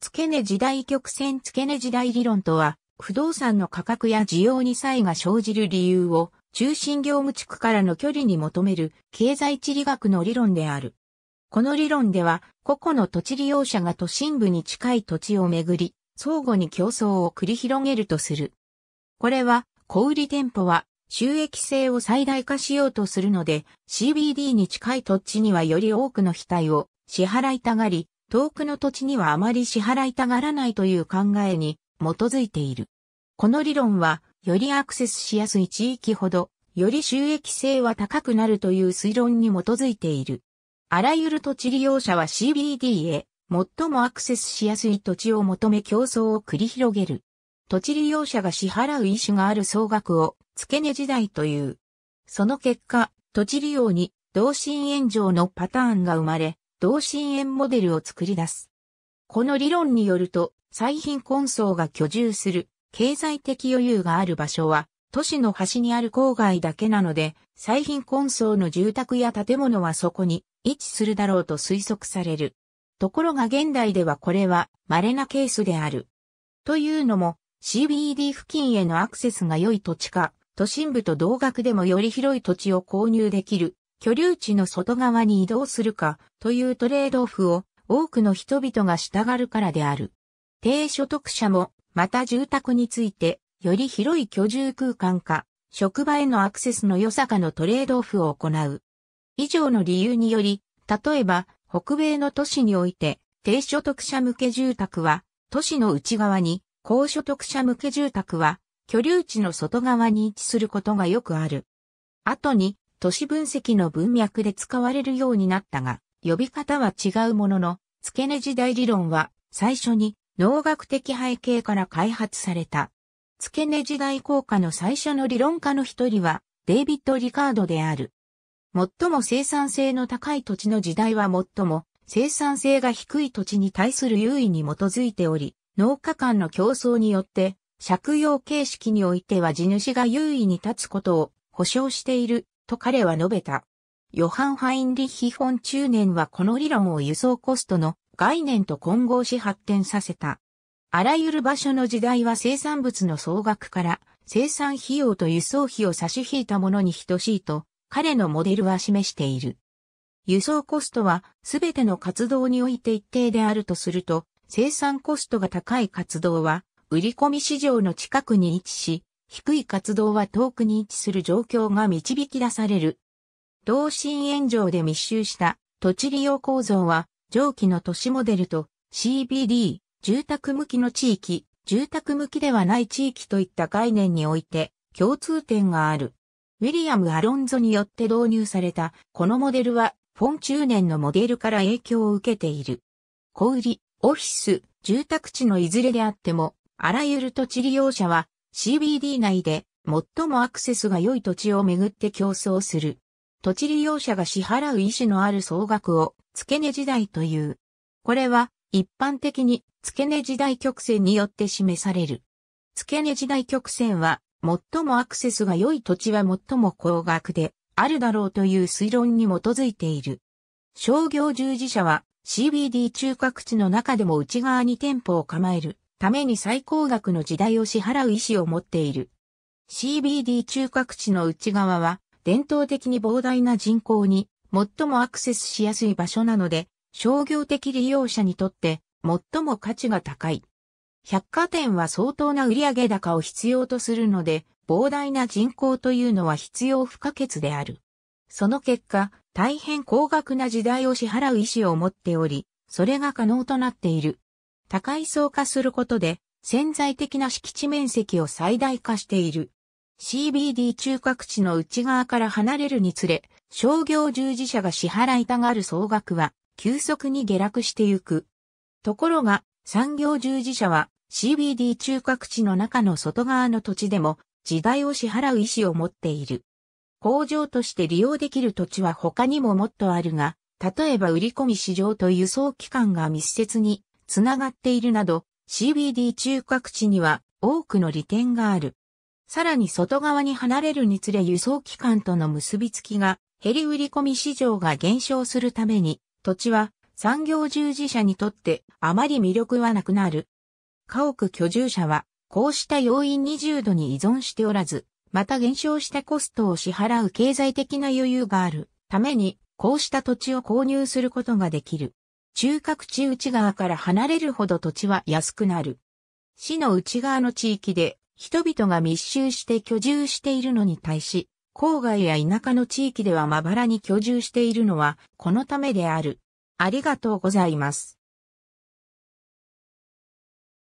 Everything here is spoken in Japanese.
付け根時代曲線付け根時代理論とは、不動産の価格や需要に差異が生じる理由を、中心業務地区からの距離に求める経済地理学の理論である。この理論では、個々の土地利用者が都心部に近い土地をめぐり、相互に競争を繰り広げるとする。これは、小売店舗は収益性を最大化しようとするので、CBD に近い土地にはより多くの額を支払いたがり、遠くの土地にはあまり支払いたがらないという考えに基づいている。この理論は、よりアクセスしやすい地域ほど、より収益性は高くなるという推論に基づいている。あらゆる土地利用者は CBD へ最もアクセスしやすい土地を求め競争を繰り広げる。土地利用者が支払う意思がある総額を付け根時代という。その結果、土地利用に同心炎上のパターンが生まれ、同心円モデルを作り出す。この理論によると、最貧困層が居住する経済的余裕がある場所は、都市の端にある郊外だけなので、最貧困層の住宅や建物はそこに位置するだろうと推測される。ところが現代ではこれは稀なケースである。というのも、CBD 付近へのアクセスが良い土地か、都心部と同額でもより広い土地を購入できる居留地の外側に移動するかというトレードオフを多くの人々が従うからである。低所得者も、また住宅について、より広い居住空間か、職場へのアクセスの良さかのトレードオフを行う。以上の理由により、例えば、北米の都市において、低所得者向け住宅は、都市の内側に、高所得者向け住宅は、居留地の外側に位置することがよくある。後に、都市分析の文脈で使われるようになったが、呼び方は違うものの、付け根時代理論は最初に農学的背景から開発された。付け根時代効果の最初の理論家の一人はデイビッド・リカードである。最も生産性の高い土地の時代は最も生産性が低い土地に対する優位に基づいており、農家間の競争によって借用形式においては地主が優位に立つことを保証していると彼は述べた。ヨハン・ハインリッヒ・フォン中年はこの理論を輸送コストの概念と混合し発展させた。あらゆる場所の時代は生産物の総額から生産費用と輸送費を差し引いたものに等しいと彼のモデルは示している。輸送コストはすべての活動において一定であるとすると、生産コストが高い活動は売り込み市場の近くに位置し、低い活動は遠くに位置する状況が導き出される。同心炎上で密集した土地利用構造は、上記の都市モデルと CBD、住宅向きの地域、住宅向きではない地域といった概念において共通点がある。ウィリアム・アロンゾによって導入されたこのモデルは、フォン中年のモデルから影響を受けている。小売、オフィス、住宅地のいずれであっても、あらゆる土地利用者は CBD 内で最もアクセスが良い土地をめぐって競争する。土地利用者が支払う意思のある総額を付け値時代という。これは一般的に付け値時代曲線によって示される。付け値時代曲線は最もアクセスが良い土地は最も高額であるだろうという推論に基づいている。商業従事者は CBD 中核地の中でも内側に店舗を構えるために最高額の時代を支払う意思を持っている。CBD 中核地の内側は、伝統的に膨大な人口に最もアクセスしやすい場所なので、商業的利用者にとって最も価値が高い。百貨店は相当な売上高を必要とするので、膨大な人口というのは必要不可欠である。その結果、大変高額な時代を支払う意思を持っており、それが可能となっている。高い層化することで潜在的な敷地面積を最大化している。CBD 中核地の内側から離れるにつれ、商業従事者が支払いたがる総額は急速に下落してゆく。ところが、産業従事者は CBD 中核地の中の外側の土地でも時代を支払う意思を持っている。工場として利用できる土地は他にももっとあるが、例えば売り込み市場と輸送機関が密接につながっているなど、CBD 中核地には多くの利点がある。さらに外側に離れるにつれ輸送機関との結びつきが減り売り込み市場が減少するために、土地は産業従事者にとってあまり魅力はなくなる。家屋居住者はこうした要因20度に依存しておらず、また減少したコストを支払う経済的な余裕があるために、こうした土地を購入することができる。中核地内側から離れるほど土地は安くなる。市の内側の地域で人々が密集して居住しているのに対し、郊外や田舎の地域ではまばらに居住しているのはこのためである。ありがとうございます。